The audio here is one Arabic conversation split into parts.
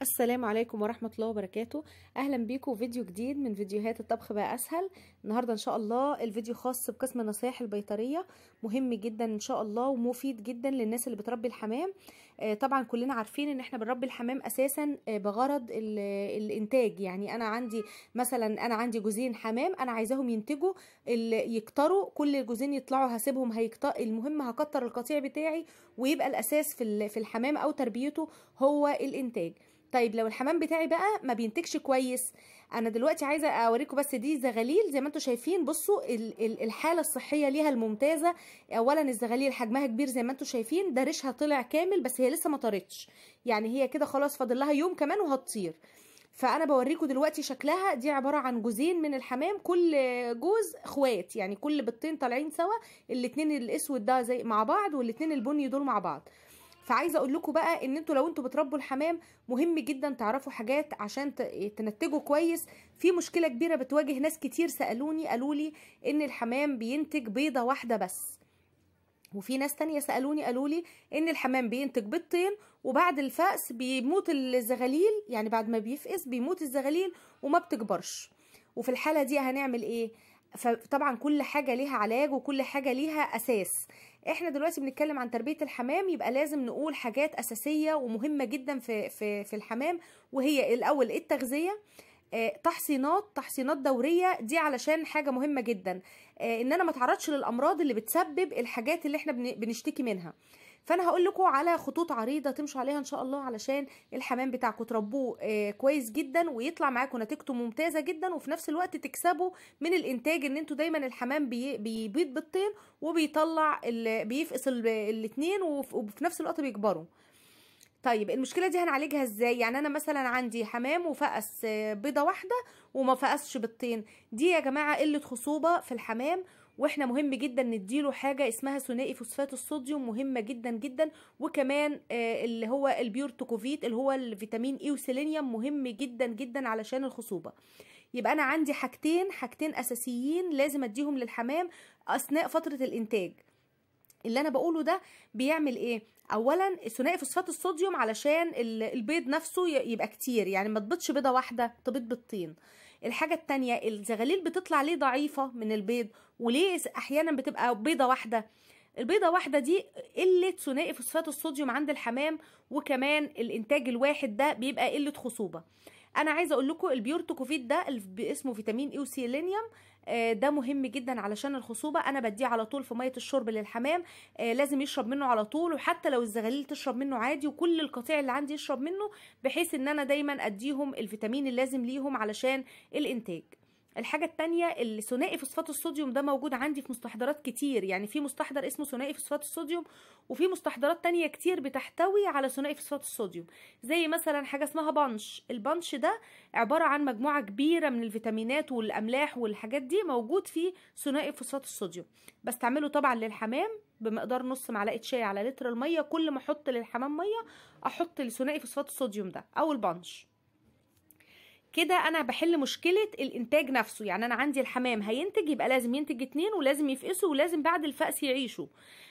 السلام عليكم ورحمة الله وبركاته أهلا بيكم فيديو جديد من فيديوهات الطبخ بقى أسهل النهاردة إن شاء الله الفيديو خاص بقسم النصايح البيطرية مهم جدا إن شاء الله ومفيد جدا للناس اللي بتربي الحمام آه، طبعا كلنا عارفين إن إحنا بنربي الحمام أساسا آه، بغرض الإنتاج يعني أنا عندي مثلا أنا عندي جوزين حمام أنا عايزاهم ينتجوا يكتروا كل الجوزين يطلعوا هسيبهم هيكتر المهم هكتر القطيع بتاعي ويبقى الأساس في الحمام أو تربيته هو الإنتاج طيب لو الحمام بتاعي بقى ما بينتجش كويس انا دلوقتي عايزه اوريكم بس دي زغاليل زي ما انتم شايفين بصوا الحاله الصحيه ليها الممتازه اولا الزغاليل حجمها كبير زي ما انتم شايفين ده ريشها طلع كامل بس هي لسه ما طارتش يعني هي كده خلاص فاضل لها يوم كمان وهتطير فانا بوريكم دلوقتي شكلها دي عباره عن جوزين من الحمام كل جوز اخوات يعني كل بيضتين طالعين سوا الاتنين الاسود ده زي مع بعض والاتنين البني دول مع بعض فعايزه اقول لكم بقى ان انتوا لو انتوا بتربوا الحمام مهم جدا تعرفوا حاجات عشان تنتجوا كويس في مشكله كبيره بتواجه ناس كتير سالوني قالوا لي ان الحمام بينتج بيضه واحده بس وفي ناس تانية سألوني قالوا لي إن الحمام بينتج بيضتين وبعد الفأس بيموت الزغاليل يعني بعد ما بيفقس بيموت الزغاليل وما بتكبرش وفي الحالة دي هنعمل إيه؟ فطبعا كل حاجة ليها علاج وكل حاجة ليها أساس احنا دلوقتي بنتكلم عن تربية الحمام يبقى لازم نقول حاجات أساسية ومهمة جدا في, في, في الحمام وهي الأول التغذية آه، تحصينات تحصينات دوريه دي علشان حاجه مهمه جدا آه، ان انا ما اتعرضش للامراض اللي بتسبب الحاجات اللي احنا بنشتكي منها فانا هقول لكم على خطوط عريضه تمشوا عليها ان شاء الله علشان الحمام بتاعكم تربوه آه، كويس جدا ويطلع معاكم نتيجته ممتازه جدا وفي نفس الوقت تكسبوا من الانتاج ان انتوا دايما الحمام بيبيض بالطين وبيطلع بيفقس الاثنين وفي نفس الوقت بيكبروا طيب المشكله دي هنعالجها ازاي يعني انا مثلا عندي حمام وفقس آه، بيضه واحده وما فقسش بالطين دي يا جماعه قله خصوبه في الحمام واحنا مهم جدا نديله حاجه اسمها ثنائي فوسفات الصوديوم مهمه جدا جدا وكمان آه، اللي هو البيور توكوفيت اللي هو الفيتامين اي e وسيلينيوم مهم جدا جدا علشان الخصوبه يبقى انا عندي حاجتين حاجتين اساسيين لازم اديهم للحمام اثناء فتره الانتاج اللي انا بقوله ده بيعمل ايه اولا ثنائي فوسفات الصوديوم علشان البيض نفسه يبقى كتير يعني ما تبيضش بيضه واحده تبيض بيضتين الحاجة التانية الزغاليل بتطلع ليه ضعيفة من البيض وليه أحيانا بتبقى بيضة واحدة البيضة واحدة دي قلة ثنائي فوسفات الصوديوم عند الحمام وكمان الإنتاج الواحد ده بيبقى قلة خصوبة انا عايزه اقول لكم البيورتوكوفيت ده اسمه فيتامين اي وسيلينيوم آه، ده مهم جدا علشان الخصوبه انا بديه على طول في ميه الشرب للحمام آه، لازم يشرب منه على طول وحتى لو الزغليل تشرب منه عادي وكل القطيع اللي عندي يشرب منه بحيث ان انا دايما اديهم الفيتامين اللازم ليهم علشان الانتاج الحاجه التانية اللي ثنائي فوسفات الصوديوم ده موجود عندي في مستحضرات كتير يعني في مستحضر اسمه ثنائي فوسفات الصوديوم وفي مستحضرات تانية كتير بتحتوي على ثنائي فوسفات الصوديوم زي مثلا حاجه اسمها بانش البانش ده عباره عن مجموعه كبيره من الفيتامينات والاملاح والحاجات دي موجود في ثنائي فوسفات الصوديوم بستعمله طبعا للحمام بمقدار نص معلقه شاي على لتر الميه كل ما احط للحمام ميه احط لثنائي فوسفات الصوديوم ده او البانش كده انا بحل مشكله الانتاج نفسه يعني انا عندي الحمام هينتج يبقى لازم ينتج اتنين ولازم يفقسوا ولازم بعد الفقس يعيشوا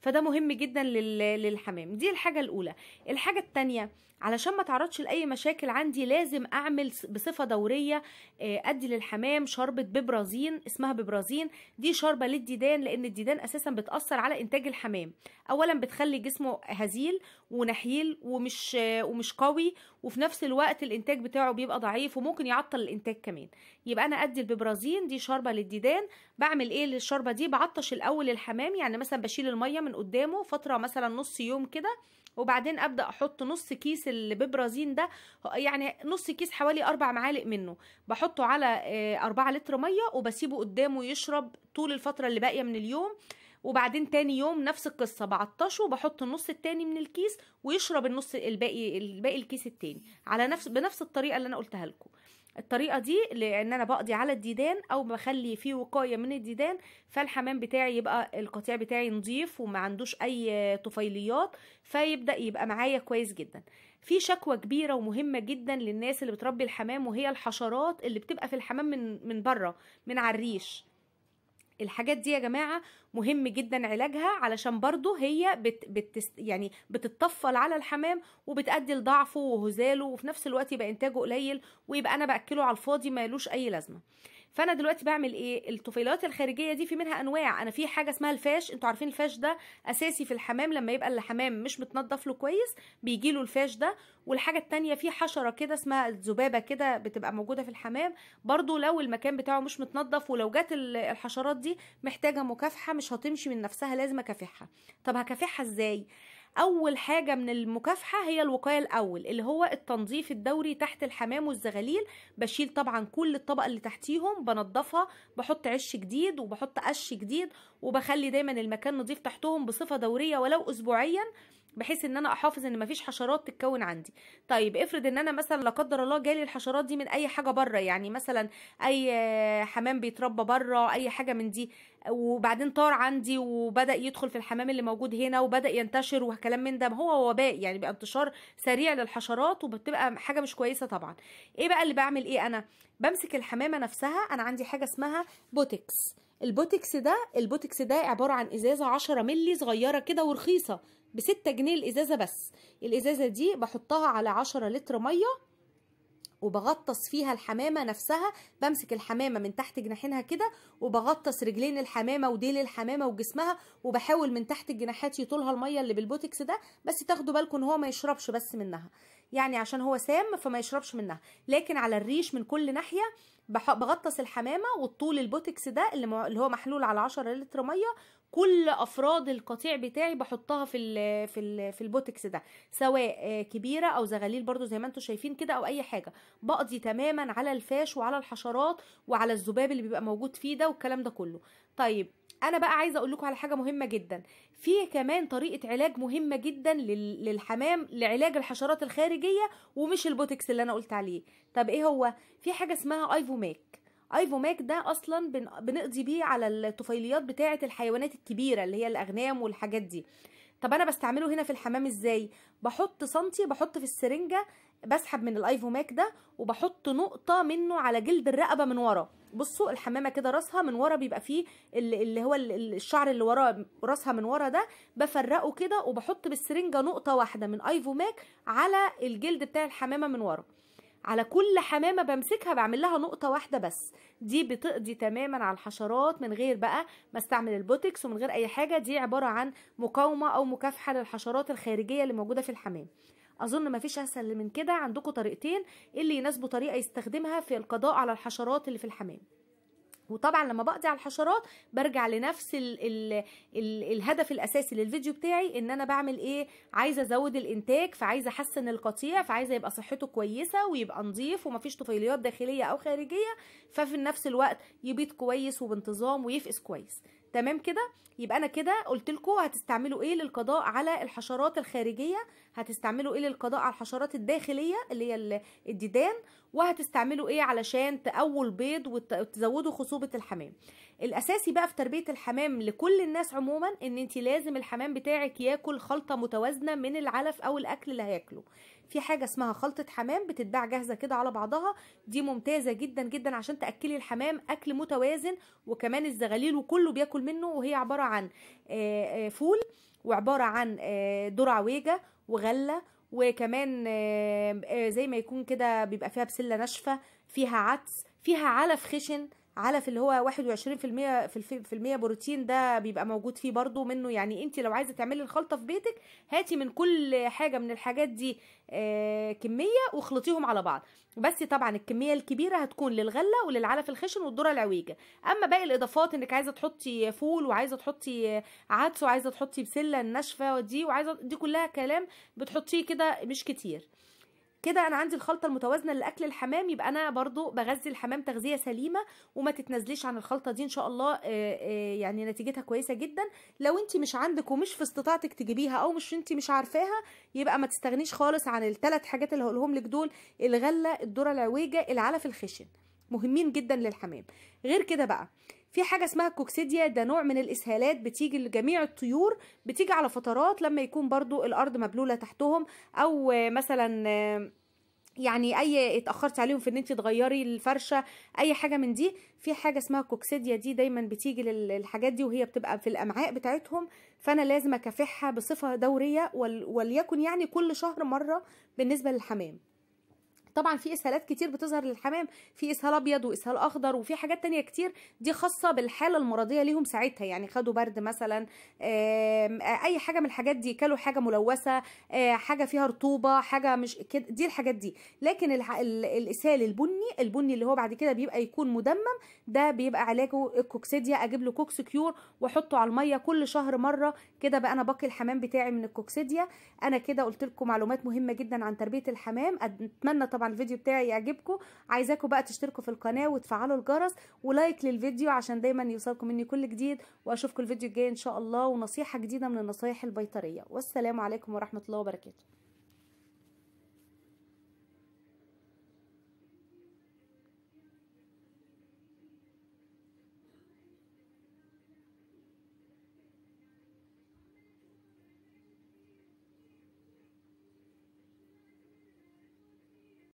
فده مهم جدا للحمام دي الحاجه الاولى الحاجه الثانيه علشان ما تعرضش لاي مشاكل عندي لازم اعمل بصفه دوريه آه، ادي للحمام شربة ببرازين اسمها ببرازين دي شربة للديدان لان الديدان اساسا بتاثر على انتاج الحمام اولا بتخلي جسمه هزيل ونحيل ومش ومش قوي وفي نفس الوقت الانتاج بتاعه بيبقى ضعيف وممكن يعطل الانتاج كمان يبقى انا ادي الببرازين دي شربة للديدان بعمل ايه للشربة دي بعطش الاول الحمام يعني مثلا بشيل الميه من قدامه فتره مثلا نص يوم كده وبعدين ابدا احط نص كيس ببرازين ده يعني نص كيس حوالي اربع معالق منه بحطه على آه، اربعة لتر ميه وبسيبه قدامه يشرب طول الفتره اللي باقيه من اليوم وبعدين تاني يوم نفس القصة بعطشه وبحط النص التاني من الكيس ويشرب النص الباقي الباقي الكيس التاني على نفس بنفس الطريقة اللي أنا قلتها لكم الطريقه دي لان انا بقضي على الديدان او بخلي فيه وقايه من الديدان فالحمام بتاعي يبقى القطيع بتاعي نظيف وما عندوش اي طفيليات فيبدا يبقى معايا كويس جدا في شكوى كبيره ومهمه جدا للناس اللي بتربي الحمام وهي الحشرات اللي بتبقى في الحمام من من بره من على الريش الحاجات دي يا جماعه مهم جدا علاجها علشان برضو هي بت بت يعني بتتطفل على الحمام وبتأدي لضعفه وهزاله وفي نفس الوقت يبقى انتاجه قليل ويبقى انا باكله على الفاضي مالوش اي لازمه فانا دلوقتي بعمل ايه الطفيلات الخارجيه دي في منها انواع انا في حاجه اسمها الفاش انتوا عارفين الفاش ده اساسي في الحمام لما يبقى الحمام مش متنضف له كويس بيجي له الفاش ده والحاجه الثانيه في حشره كده اسمها الذبابه كده بتبقى موجوده في الحمام برضو لو المكان بتاعه مش متنضف ولو جت الحشرات دي محتاجه مكافحه مش هتمشي من نفسها لازم اكافحها طب هكافحها ازاي اول حاجه من المكافحه هي الوقايه الاول اللي هو التنظيف الدوري تحت الحمام والزغاليل بشيل طبعا كل الطبقه اللي تحتيهم بنضفها بحط عش جديد وبحط قش جديد وبخلي دايما المكان نظيف تحتهم بصفه دوريه ولو اسبوعيا بحيث ان انا احافظ ان مفيش حشرات تتكون عندي طيب افرض ان انا مثلا لا قدر الله جالي الحشرات دي من اي حاجه بره يعني مثلا اي حمام بيتربى بره اي حاجه من دي وبعدين طار عندي وبدا يدخل في الحمام اللي موجود هنا وبدا ينتشر وكلام من ده هو وباء يعني بقى انتشار سريع للحشرات وبتبقى حاجه مش كويسه طبعا ايه بقى اللي بعمل ايه انا بمسك الحمامه نفسها انا عندي حاجه اسمها بوتكس البوتكس ده البوتكس ده عباره عن ازازه 10 مللي صغيره كده ورخيصه بستة جنيه الازازة بس الازازة دي بحطها على عشرة لتر مية وبغطس فيها الحمامه نفسها بمسك الحمامه من تحت جناحينها كده وبغطس رجلين الحمامه وديل الحمامه وجسمها وبحاول من تحت الجناحات يطولها الميه اللي بالبوتكس ده بس تاخدوا بالكم ان هو ما يشربش بس منها يعني عشان هو سام فما يشربش منها لكن على الريش من كل ناحية بغطس الحمامة والطول البوتكس ده اللي هو محلول على 10 لتر مية كل افراد القطيع بتاعي بحطها في الـ في الـ في البوتكس ده سواء آه، كبيره او زغاليل برضو زي ما انتم شايفين كده او اي حاجه بقضي تماما على الفاش وعلى الحشرات وعلى الذباب اللي بيبقى موجود فيه ده والكلام ده كله طيب انا بقى عايزه اقول لكم على حاجه مهمه جدا في كمان طريقه علاج مهمه جدا للحمام لعلاج الحشرات الخارجيه ومش البوتكس اللي انا قلت عليه طب ايه هو في حاجه اسمها ايفوماك ايفوماك ده اصلا بنقضي بيه على الطفيليات بتاعه الحيوانات الكبيره اللي هي الاغنام والحاجات دي طب انا بستعمله هنا في الحمام ازاي بحط سنتي بحط في السرنجه بسحب من الايفوماك ده وبحط نقطه منه على جلد الرقبه من ورا بصوا الحمامه كده راسها من ورا بيبقى فيه اللي هو الشعر اللي ورا راسها من ورا ده بفرقه كده وبحط بالسرنجه نقطه واحده من ايفوماك على الجلد بتاع الحمامه من ورا على كل حمامه بمسكها بعمل لها نقطه واحده بس دي بتقضي تماما على الحشرات من غير بقى ما استعمل البوتكس ومن غير اي حاجه دي عباره عن مقاومه او مكافحه للحشرات الخارجيه اللي موجوده في الحمام اظن مفيش اسهل من كده عندكم طريقتين اللي يناسبوا طريقه يستخدمها في القضاء على الحشرات اللي في الحمام وطبعا لما بقضي على الحشرات برجع لنفس الـ الـ الـ الهدف الاساسي للفيديو بتاعي ان انا بعمل ايه عايزه ازود الانتاج فعايزه احسن القطيع فعايزه يبقى صحته كويسه ويبقى نظيف ومفيش طفيليات داخليه او خارجيه ففي نفس الوقت يبيض كويس وبانتظام ويفقس كويس تمام كده يبقى انا كده قلت لكم هتستعملوا ايه للقضاء على الحشرات الخارجيه هتستعملوا ايه للقضاء على الحشرات الداخليه اللي هي الديدان وهتستعملوا ايه علشان تقووا البيض وتزودوا خصوبه الحمام الاساسي بقى في تربيه الحمام لكل الناس عموما ان انت لازم الحمام بتاعك ياكل خلطه متوازنه من العلف او الاكل اللي هياكله في حاجه اسمها خلطه حمام بتتباع جاهزه كده على بعضها دي ممتازه جدا جدا عشان تاكلي الحمام اكل متوازن وكمان الزغاليل وكله بياكل منه وهي عباره عن آه، آه، فول وعباره عن آه، ذره عويجه وغله وكمان زي ما يكون كده بيبقى فيها بسله ناشفه فيها عدس فيها علف خشن علف اللي هو 21% في في المية بروتين ده بيبقى موجود فيه برضو منه يعني انت لو عايزه تعملي الخلطه في بيتك هاتي من كل حاجه من الحاجات دي آه، كميه واخلطيهم على بعض بس طبعا الكميه الكبيره هتكون للغله وللعلف الخشن والذره العويجه اما باقي الاضافات انك عايزه تحطي فول وعايزه تحطي عدس وعايزه تحطي بسله الناشفه ودي وعايزه دي كلها كلام بتحطيه كده مش كتير كده انا عندي الخلطه المتوازنه لاكل الحمام يبقى انا برضو بغذي الحمام تغذيه سليمه وما تتنازليش عن الخلطه دي ان شاء الله آه، آه، يعني نتيجتها كويسه جدا لو انت مش عندك ومش في استطاعتك تجيبيها او مش انت مش عارفاها يبقى ما تستغنيش خالص عن الثلاث حاجات اللي هقولهم لك دول الغله الذره العويجه العلف الخشن مهمين جدا للحمام غير كده بقى في حاجه اسمها الكوكسيديا ده نوع من الاسهالات بتيجي لجميع الطيور بتيجي على فترات لما يكون برضو الارض مبلوله تحتهم او مثلا يعني اي اتاخرتي عليهم في ان انت تغيري الفرشه اي حاجه من دي في حاجه اسمها كوكسيديا دي دايما بتيجي للحاجات دي وهي بتبقى في الامعاء بتاعتهم فانا لازم اكافحها بصفه دوريه وليكن يعني كل شهر مره بالنسبه للحمام طبعا في اسهالات كتير بتظهر للحمام في اسهال ابيض واسهال اخضر وفي حاجات تانية كتير دي خاصه بالحاله المرضيه ليهم ساعتها يعني خدوا برد مثلا آه، اي حاجه من الحاجات دي كلوا حاجه ملوثه آه، حاجه فيها رطوبه حاجه مش كده دي الحاجات دي لكن الاسهال البني البني اللي هو بعد كده بيبقى يكون مدمم ده بيبقى علاجه الكوكسيديا اجيب له كوكس كيور واحطه على الميه كل شهر مره كده بقى انا باقي الحمام بتاعي من الكوكسيديا انا كده قلت لكم معلومات مهمه جدا عن تربيه الحمام اتمنى طبعا الفيديو بتاعي يعجبكم عايزاكم بقى تشتركوا في القناه وتفعلوا الجرس ولايك للفيديو عشان دايما يوصلكم مني كل جديد واشوفكم الفيديو الجاي ان شاء الله ونصيحه جديده من النصايح البيطريه والسلام عليكم ورحمه الله وبركاته